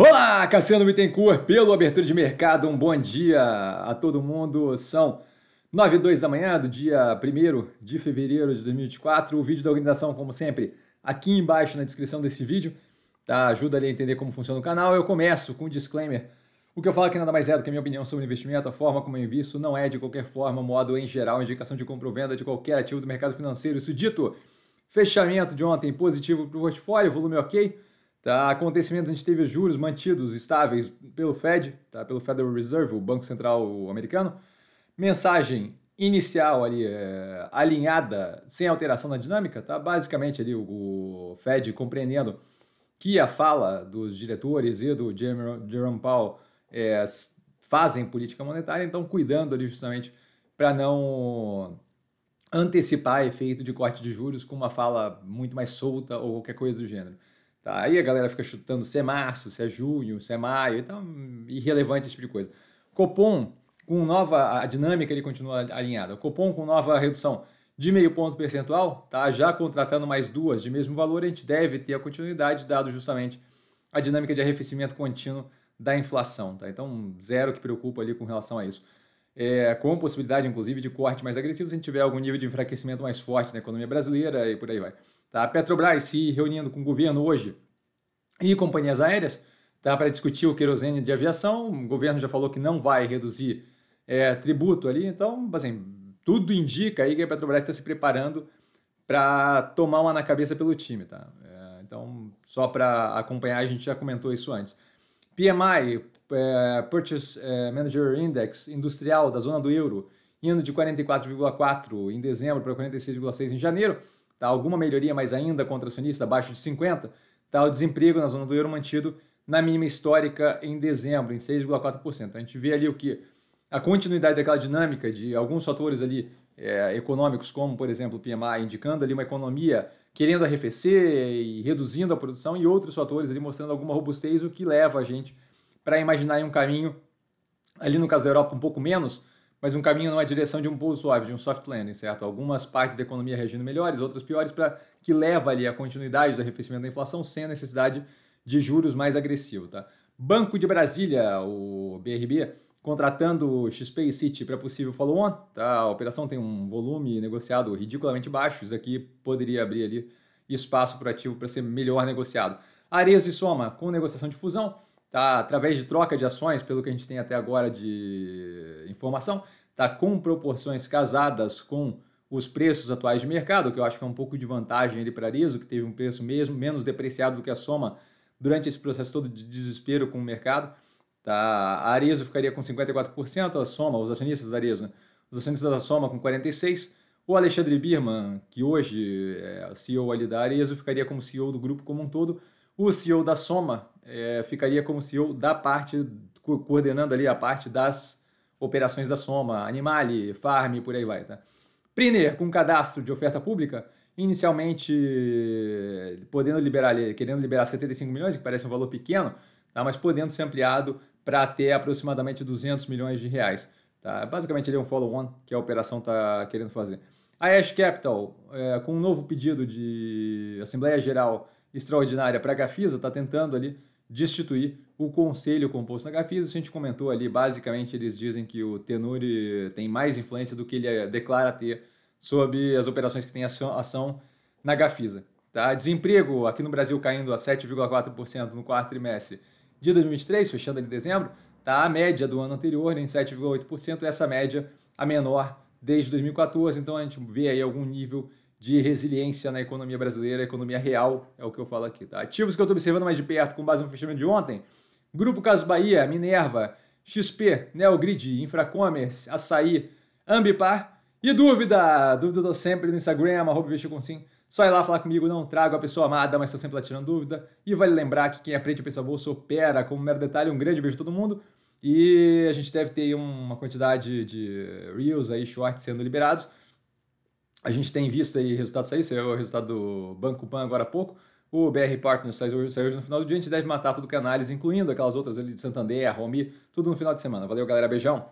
Olá, Cassiano Bittencourt, pelo Abertura de Mercado, um bom dia a todo mundo. São 9 e 2 da manhã do dia 1 de fevereiro de 2024. O vídeo da organização, como sempre, aqui embaixo na descrição desse vídeo, tá? ajuda ali a entender como funciona o canal. Eu começo com um disclaimer. O que eu falo aqui nada mais é do que a minha opinião sobre investimento, a forma como eu invisto, não é de qualquer forma, modo em geral, indicação de compra ou venda de qualquer ativo do mercado financeiro. Isso dito, fechamento de ontem positivo para o portfólio, volume ok, Tá? Acontecimentos, a gente teve os juros mantidos estáveis pelo Fed, tá? pelo Federal Reserve, o Banco Central americano. Mensagem inicial ali é, alinhada, sem alteração na dinâmica, tá? Basicamente ali o, o, Fed compreendendo que a fala dos diretores e do Jerome Powell é, fazem política monetária, então cuidando ali justamente para não antecipar efeito de corte de juros com uma fala muito mais solta ou qualquer coisa do gênero. Tá? Aí a galera fica chutando se é março, se é junho, se é maio, então irrelevante esse tipo de coisa. Copom com nova a dinâmica ele continua alinhada. Copom com nova redução de meio ponto percentual, tá? Já contratando mais duas de mesmo valor, a gente deve ter a continuidade dado justamente a dinâmica de arrefecimento contínuo da inflação, tá? Então, zero que preocupa ali com relação a isso. É, com possibilidade, inclusive, de corte mais agressivo se a gente tiver algum nível de enfraquecimento mais forte na economia brasileira e por aí vai. Tá? A Petrobras se reunindo com o governo hoje e companhias aéreas tá? para discutir o querosene de aviação. O governo já falou que não vai reduzir é, tributo ali, então, assim, tudo indica aí que a Petrobras está se preparando para tomar uma na cabeça pelo time, tá? É, então, só para acompanhar, a gente já comentou isso antes. PMI, é, Purchase é, Manager Index industrial da zona do euro, indo de 44,4 em dezembro para 46,6 em janeiro tá? alguma melhoria, mais ainda acionista, abaixo de 50, tá? o desemprego na zona do euro mantido na mínima histórica em dezembro, em 6,4%. A gente vê ali o que? A continuidade daquela dinâmica de alguns fatores ali é, econômicos, como por exemplo o PMI, indicando ali uma economia querendo arrefecer e reduzindo a produção, e outros fatores ali mostrando alguma robustez, o que leva a gente para imaginar um caminho, ali no caso da Europa um pouco menos, mas um caminho numa é direção de um pouso suave, de um soft landing, certo? Algumas partes da economia reagindo melhores, outras piores, para que leva ali a continuidade do arrefecimento da inflação sem a necessidade de juros mais agressivos, tá? Banco de Brasília, o BRB, contratando XP e City para possível follow-on, tá? A operação tem um volume negociado ridiculamente baixo, isso aqui poderia abrir ali espaço para ativo para ser melhor negociado. Arezzo e Soma, com negociação de fusão, tá, através de troca de ações, pelo que a gente tem até agora de informação, está com proporções casadas com os preços atuais de mercado, que eu acho que é um pouco de vantagem ele para Arizo, que teve um preço mesmo menos depreciado do que a Soma durante esse processo todo de desespero com o mercado. Tá? A Arizo ficaria com 54%, a Soma, os acionistas da Arizo, né? os acionistas da Soma com 46%, o Alexandre Birman, que hoje é o CEO ali da Arizo, ficaria como CEO do grupo como um todo, o CEO da Soma é, ficaria como CEO da parte, co coordenando ali a parte das operações da Soma, Animale, Farm, por aí vai, tá? Priner, com cadastro de oferta pública, inicialmente podendo liberar, querendo liberar 75 milhões, que parece um valor pequeno, tá? mas podendo ser ampliado para até aproximadamente 200 milhões de reais. Tá? Basicamente ele é um follow-on que a operação está querendo fazer. A Ash Capital, é, com um novo pedido de Assembleia Geral extraordinária para a Gafisa, está tentando ali destituir o conselho composto na Gafisa. A gente comentou ali, basicamente, eles dizem que o Tenuri tem mais influência do que ele eh, declara ter sobre as operações que tem ação, ação na Gafisa. Tá? Desemprego aqui no Brasil caindo a 7,4% no quarto trimestre de 2023, fechando em dezembro, tá? a média do ano anterior em 7,8%, essa média a é menor desde 2014, então a gente vê aí algum nível de resiliência na economia brasileira, economia real, é o que eu falo aqui. Tá? Ativos que eu estou observando mais de perto com base no fechamento de ontem, Grupo Caso Bahia, Minerva, XP, Neogrid, Infracommerce, Açaí, Ambipar e dúvida. Dúvida eu tô sempre no Instagram, arroba com sim. Só ir lá falar comigo, não trago a pessoa amada, mas estou sempre lá tirando dúvida. E vale lembrar que quem aprende é o pensar bolsa opera. Como um mero detalhe, um grande beijo a todo mundo. E a gente deve ter uma quantidade de reels aí, shorts sendo liberados. A gente tem visto aí resultados sair, saiu é o resultado do Banco Pan agora há pouco. O BR Partners saiu hoje, saiu hoje no final do dia. A gente deve matar tudo com é análise, incluindo aquelas outras ali de Santander, Romi, tudo no final de semana. Valeu, galera. Beijão.